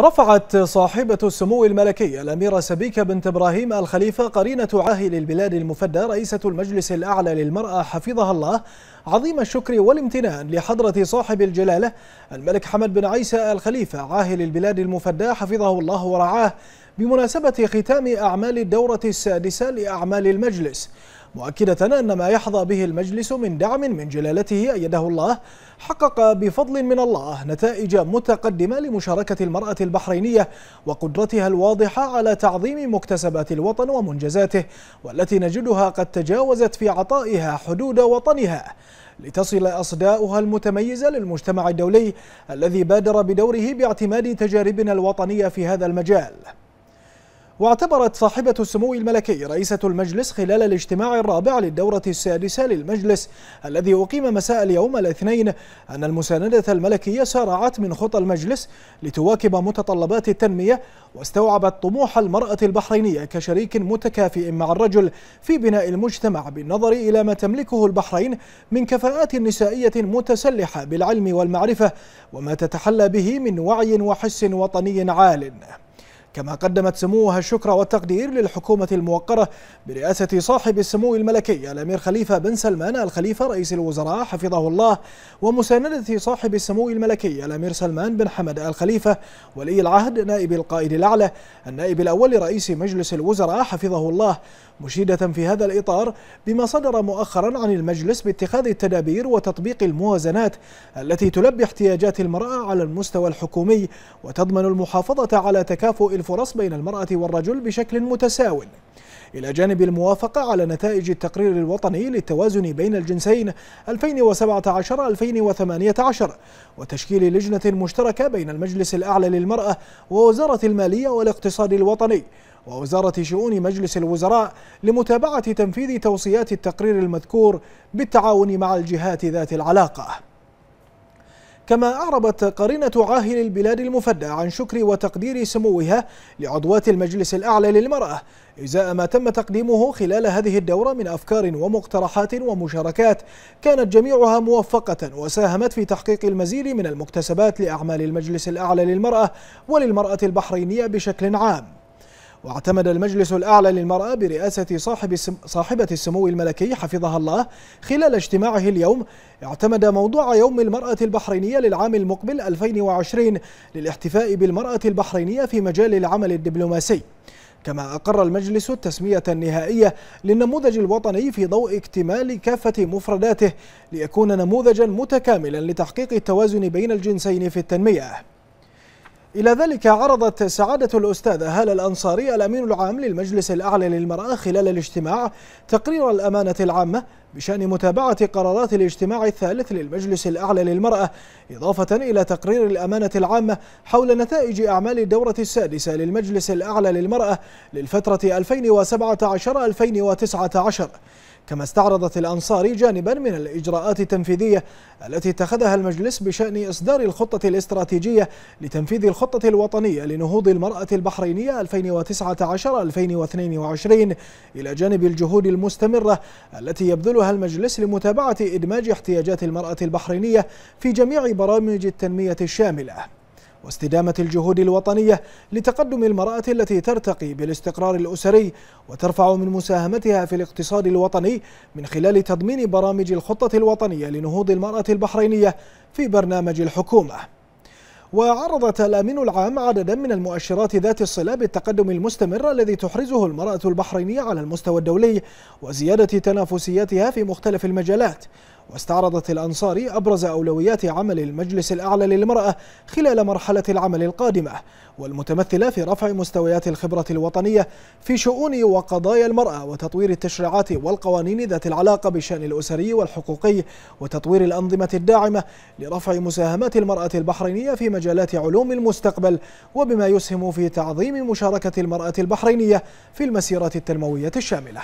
رفعت صاحبة السمو الملكي الأميرة سبيكة بنت إبراهيم الخليفة قرينة عاهل البلاد المفدى رئيسة المجلس الأعلى للمرأة حفظها الله عظيم الشكر والامتنان لحضرة صاحب الجلالة الملك حمد بن عيسى الخليفة عاهل البلاد المفدى حفظه الله ورعاه بمناسبة ختام أعمال الدورة السادسة لأعمال المجلس مؤكدة أن ما يحظى به المجلس من دعم من جلالته أيده الله حقق بفضل من الله نتائج متقدمة لمشاركة المرأة البحرينية وقدرتها الواضحة على تعظيم مكتسبات الوطن ومنجزاته والتي نجدها قد تجاوزت في عطائها حدود وطنها لتصل أصداؤها المتميزة للمجتمع الدولي الذي بادر بدوره باعتماد تجاربنا الوطنية في هذا المجال واعتبرت صاحبة السمو الملكي رئيسة المجلس خلال الاجتماع الرابع للدورة السادسة للمجلس الذي أقيم مساء اليوم الاثنين أن المساندة الملكية سارعت من خطى المجلس لتواكب متطلبات التنمية واستوعبت طموح المرأة البحرينية كشريك متكافئ مع الرجل في بناء المجتمع بالنظر إلى ما تملكه البحرين من كفاءات نسائية متسلحة بالعلم والمعرفة وما تتحلى به من وعي وحس وطني عال كما قدمت سموها الشكر والتقدير للحكومة الموقرة برئاسة صاحب السمو الملكي الأمير خليفة بن سلمان الخليفة رئيس الوزراء حفظه الله ومساندة صاحب السمو الملكي الأمير سلمان بن حمد الخليفة ولي العهد نائب القائد الأعلى النائب الأول رئيس مجلس الوزراء حفظه الله مشيدة في هذا الإطار بما صدر مؤخرا عن المجلس باتخاذ التدابير وتطبيق الموازنات التي تلبي احتياجات المرأة على المستوى الحكومي وتضمن المحافظة على تكافؤ الفرص بين المرأة والرجل بشكل متساو إلى جانب الموافقة على نتائج التقرير الوطني للتوازن بين الجنسين 2017-2018 وتشكيل لجنة مشتركة بين المجلس الأعلى للمرأة ووزارة المالية والاقتصاد الوطني ووزارة شؤون مجلس الوزراء لمتابعة تنفيذ توصيات التقرير المذكور بالتعاون مع الجهات ذات العلاقة كما أعربت قرينة عاهل البلاد المفدى عن شكر وتقدير سموها لعضوات المجلس الأعلى للمرأة إزاء ما تم تقديمه خلال هذه الدورة من أفكار ومقترحات ومشاركات كانت جميعها موفقة وساهمت في تحقيق المزيد من المكتسبات لأعمال المجلس الأعلى للمرأة وللمرأة البحرينية بشكل عام واعتمد المجلس الأعلى للمرأة برئاسة صاحب صاحبة السمو الملكي حفظها الله خلال اجتماعه اليوم اعتمد موضوع يوم المرأة البحرينية للعام المقبل 2020 للاحتفاء بالمرأة البحرينية في مجال العمل الدبلوماسي كما أقر المجلس التسمية النهائية للنموذج الوطني في ضوء اكتمال كافة مفرداته ليكون نموذجا متكاملا لتحقيق التوازن بين الجنسين في التنمية إلى ذلك عرضت سعادة الأستاذة هالة الأنصاري الأمين العام للمجلس الأعلى للمرأة خلال الاجتماع تقرير الأمانة العامة بشأن متابعة قرارات الاجتماع الثالث للمجلس الأعلى للمرأة إضافة إلى تقرير الأمانة العامة حول نتائج أعمال الدورة السادسة للمجلس الأعلى للمرأة للفترة 2017-2019 كما استعرضت الأنصاري جانبا من الإجراءات التنفيذية التي اتخذها المجلس بشأن إصدار الخطة الاستراتيجية لتنفيذ الخطة الخطة الوطنية لنهوض المرأة البحرينية 2019-2022 إلى جانب الجهود المستمرة التي يبذلها المجلس لمتابعة إدماج احتياجات المرأة البحرينية في جميع برامج التنمية الشاملة واستدامة الجهود الوطنية لتقدم المرأة التي ترتقي بالاستقرار الأسري وترفع من مساهمتها في الاقتصاد الوطني من خلال تضمين برامج الخطة الوطنية لنهوض المرأة البحرينية في برنامج الحكومة وعرضت الأمين العام عددا من المؤشرات ذات الصلة بالتقدم المستمر الذي تحرزه المرأة البحرينية على المستوى الدولي وزيادة تنافسيتها في مختلف المجالات واستعرضت الأنصاري أبرز أولويات عمل المجلس الأعلى للمرأة خلال مرحلة العمل القادمة والمتمثلة في رفع مستويات الخبرة الوطنية في شؤون وقضايا المرأة وتطوير التشريعات والقوانين ذات العلاقة بالشأن الأسري والحقوقي وتطوير الأنظمة الداعمة لرفع مساهمات المرأة البحرينية في مجالات علوم المستقبل وبما يسهم في تعظيم مشاركة المرأة البحرينية في المسيرة التنموية الشاملة